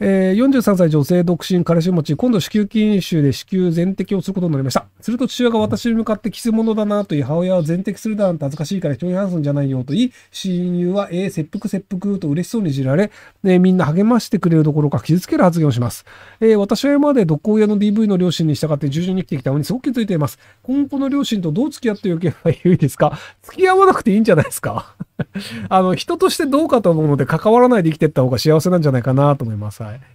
えー、43歳女性独身彼氏持ち、今度子宮筋腫で子宮全摘をすることになりました。すると父親が私に向かってキス者だなと言い、母親は全摘するだなんて恥ずかしいから人に話すんじゃないよと言い、親友は、えー、切腹切腹と嬉しそうにいじられ、えー、みんな励ましてくれるどころか傷つける発言をします。えー、私は今まで毒親の DV の両親に従って従順に生きてきたのにすごく気づいています。今後の両親とどう付き合っておけばいいですか付き合わなくていいんじゃないですかあの、人としてどうかと思うので、関わらないで生きてった方が幸せなんじゃないかなと思います。はい。